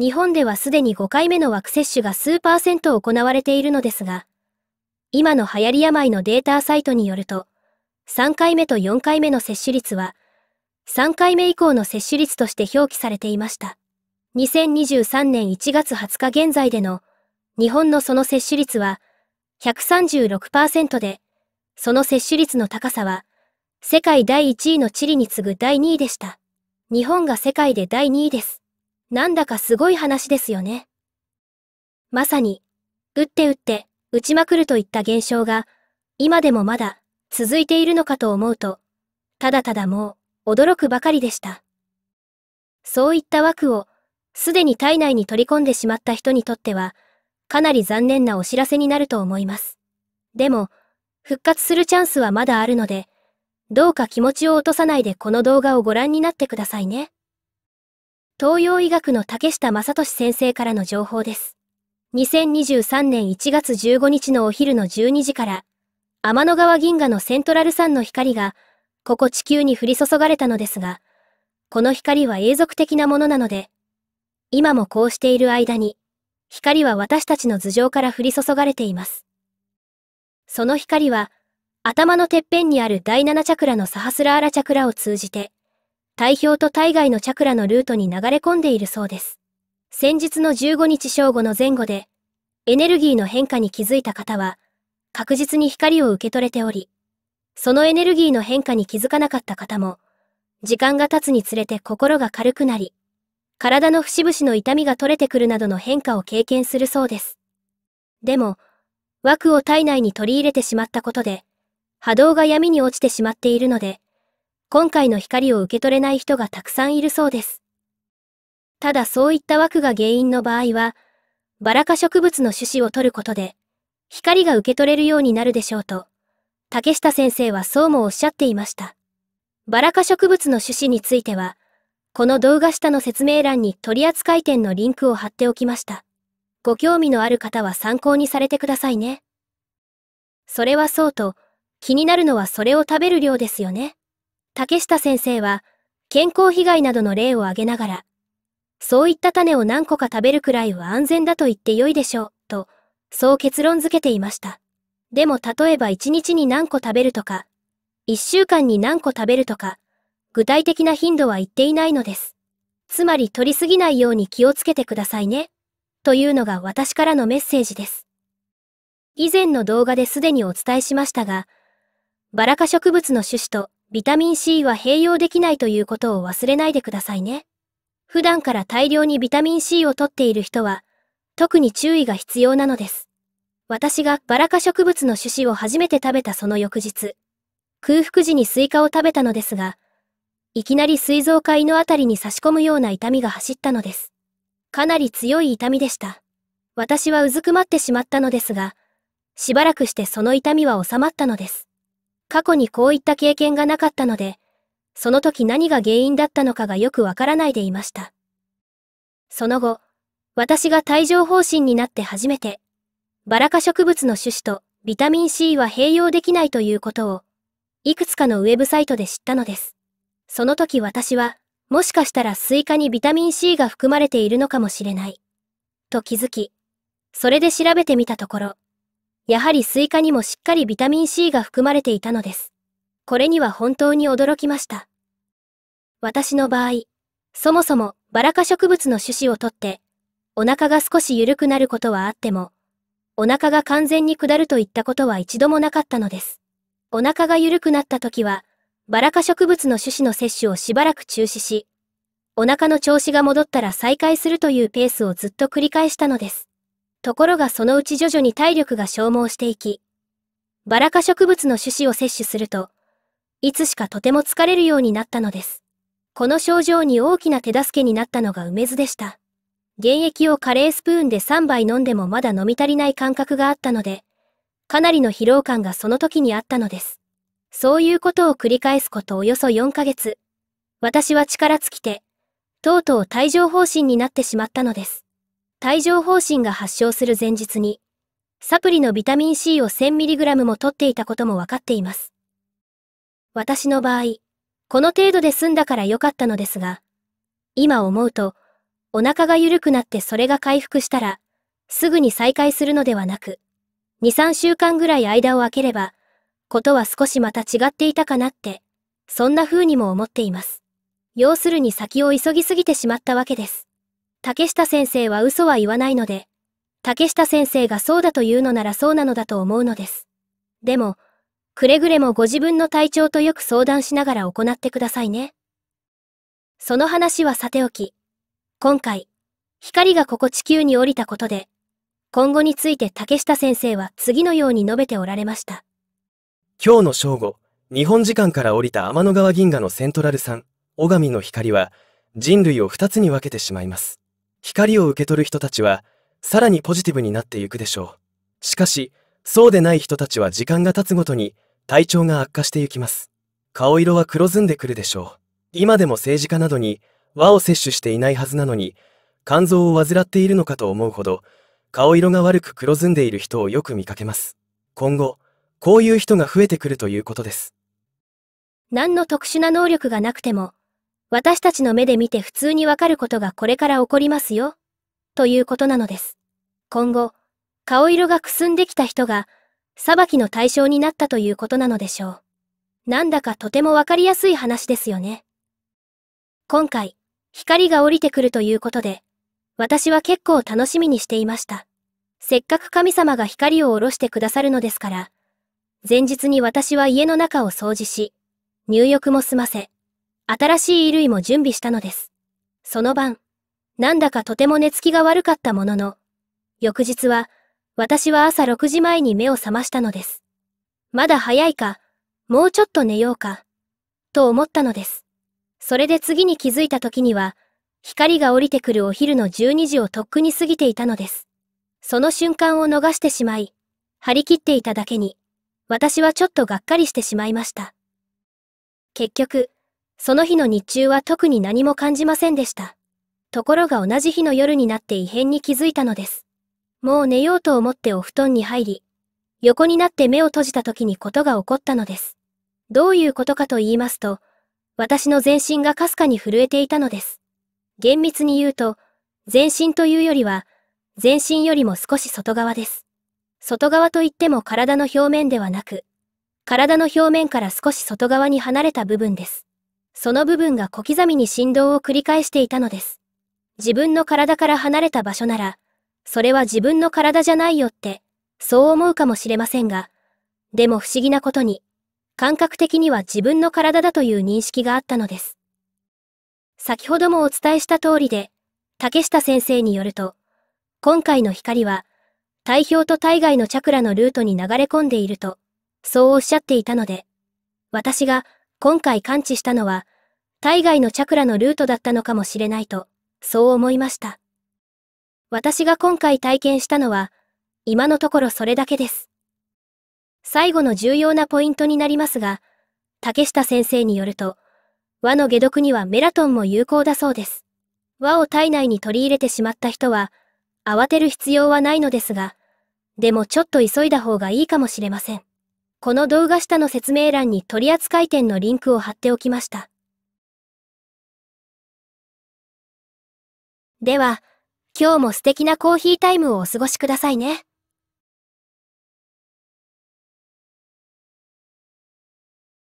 日本ではすでに5回目の枠接種が数パーセント行われているのですが、今の流行り病のデータサイトによると、3回目と4回目の接種率は、3回目以降の接種率として表記されていました。2023年1月20日現在での日本のその接種率は136%で、その接種率の高さは世界第1位のチリに次ぐ第2位でした。日本が世界で第2位です。なんだかすごい話ですよね。まさに、打って打って、打ちまくるといった現象が、今でもまだ、続いているのかと思うと、ただただもう、驚くばかりでした。そういった枠を、すでに体内に取り込んでしまった人にとっては、かなり残念なお知らせになると思います。でも、復活するチャンスはまだあるので、どうか気持ちを落とさないでこの動画をご覧になってくださいね。東洋医学の竹下正俊先生からの情報です。2023年1月15日のお昼の12時から、天の川銀河のセントラル山の光が、ここ地球に降り注がれたのですが、この光は永続的なものなので、今もこうしている間に、光は私たちの頭上から降り注がれています。その光は、頭のてっぺんにある第7チャクラのサハスラーラチャクラを通じて、体表と体外のチャクラのルートに流れ込んでいるそうです。先日の15日正午の前後で、エネルギーの変化に気づいた方は、確実に光を受け取れており、そのエネルギーの変化に気づかなかった方も、時間が経つにつれて心が軽くなり、体の節々の痛みが取れてくるなどの変化を経験するそうです。でも、枠を体内に取り入れてしまったことで、波動が闇に落ちてしまっているので、今回の光を受け取れない人がたくさんいるそうです。ただそういった枠が原因の場合は、バラ科植物の種子を取ることで、光が受け取れるようになるでしょうと、竹下先生はそうもおっしゃっていました。バラ科植物の種子については、この動画下の説明欄に取扱店のリンクを貼っておきました。ご興味のある方は参考にされてくださいね。それはそうと、気になるのはそれを食べる量ですよね。竹下先生は、健康被害などの例を挙げながら、そういった種を何個か食べるくらいは安全だと言って良いでしょう、と、そう結論づけていました。でも例えば1日に何個食べるとか、1週間に何個食べるとか、具体的な頻度は言っていないのです。つまり取りすぎないように気をつけてくださいね、というのが私からのメッセージです。以前の動画ですでにお伝えしましたが、バラ科植物の種子とビタミン C は併用できないということを忘れないでくださいね。普段から大量にビタミン C を摂っている人は、特に注意が必要なのです。私がバラ科植物の種子を初めて食べたその翌日、空腹時にスイカを食べたのですが、いきなり膵臓下胃のあたりに差し込むような痛みが走ったのです。かなり強い痛みでした。私はうずくまってしまったのですが、しばらくしてその痛みは収まったのです。過去にこういった経験がなかったので、その時何が原因だったのかがよくわからないでいました。その後、私が帯状疱疹になって初めて、バラ科植物の種子とビタミン C は併用できないということを、いくつかのウェブサイトで知ったのです。その時私は、もしかしたらスイカにビタミン C が含まれているのかもしれない。と気づき、それで調べてみたところ、やはりスイカにもしっかりビタミン C が含まれていたのです。これには本当に驚きました。私の場合、そもそもバラ科植物の種子をとって、お腹が少し緩くなることはあっても、お腹が完全に下るといったことは一度もなかったのです。お腹が緩くなった時は、バラ科植物の種子の摂取をしばらく中止し、お腹の調子が戻ったら再開するというペースをずっと繰り返したのです。ところがそのうち徐々に体力が消耗していき、バラ科植物の種子を摂取すると、いつしかとても疲れるようになったのです。この症状に大きな手助けになったのが梅酢でした。原液をカレースプーンで3杯飲んでもまだ飲み足りない感覚があったので、かなりの疲労感がその時にあったのです。そういうことを繰り返すことおよそ4ヶ月。私は力尽きて、とうとう帯状疱疹になってしまったのです。帯状疱疹が発症する前日に、サプリのビタミン C を 1000mg も取っていたことも分かっています。私の場合、この程度で済んだから良かったのですが、今思うと、お腹が緩くなってそれが回復したら、すぐに再開するのではなく、2、3週間ぐらい間を空ければ、ことは少しまた違っていたかなって、そんな風にも思っています。要するに先を急ぎすぎてしまったわけです。竹下先生は嘘は言わないので、竹下先生がそうだというのならそうなのだと思うのです。でも、くれぐれもご自分の体調とよく相談しながら行ってくださいね。その話はさておき、今回、光がここ地球に降りたことで、今後について竹下先生は次のように述べておられました。今日の正午、日本時間から降りた天の川銀河のセントラルさん、ガ神の光は、人類を2つに分けてしまいます。光を受け取る人たちは、さらにポジティブになっていくでしょう。しかし、そうでない人たちは時間が経つごとに、体調が悪化していきます。顔色は黒ずんでくるでしょう。今でも政治家などに、和を摂取していないはずなのに、肝臓を患っているのかと思うほど、顔色が悪く黒ずんでいる人をよく見かけます。今後、こういう人が増えてくるということです。何の特殊な能力がなくても、私たちの目で見て普通にわかることがこれから起こりますよ、ということなのです。今後、顔色がくすんできた人が、裁きの対象になったということなのでしょう。なんだかとてもわかりやすい話ですよね。今回、光が降りてくるということで、私は結構楽しみにしていました。せっかく神様が光を下ろしてくださるのですから、前日に私は家の中を掃除し、入浴も済ませ、新しい衣類も準備したのです。その晩、なんだかとても寝つきが悪かったものの、翌日は、私は朝6時前に目を覚ましたのです。まだ早いか、もうちょっと寝ようか、と思ったのです。それで次に気づいた時には、光が降りてくるお昼の12時をとっくに過ぎていたのです。その瞬間を逃してしまい、張り切っていただけに、私はちょっとがっかりしてしまいました。結局、その日の日中は特に何も感じませんでした。ところが同じ日の夜になって異変に気づいたのです。もう寝ようと思ってお布団に入り、横になって目を閉じた時にことが起こったのです。どういうことかと言いますと、私の全身がかすかに震えていたのです。厳密に言うと、全身というよりは、全身よりも少し外側です。外側といっても体の表面ではなく、体の表面から少し外側に離れた部分です。その部分が小刻みに振動を繰り返していたのです。自分の体から離れた場所なら、それは自分の体じゃないよって、そう思うかもしれませんが、でも不思議なことに、感覚的には自分の体だという認識があったのです。先ほどもお伝えした通りで、竹下先生によると、今回の光は、体表と体外のチャクラのルートに流れ込んでいると、そうおっしゃっていたので、私が今回感知したのは、体外のチャクラのルートだったのかもしれないと、そう思いました。私が今回体験したのは、今のところそれだけです。最後の重要なポイントになりますが、竹下先生によると、和の解毒にはメラトンも有効だそうです。和を体内に取り入れてしまった人は、慌てる必要はないのですが、でもちょっと急いだ方がいいかもしれません。この動画下の説明欄に取扱店のリンクを貼っておきました。では、今日も素敵なコーヒータイムをお過ごしくださいね。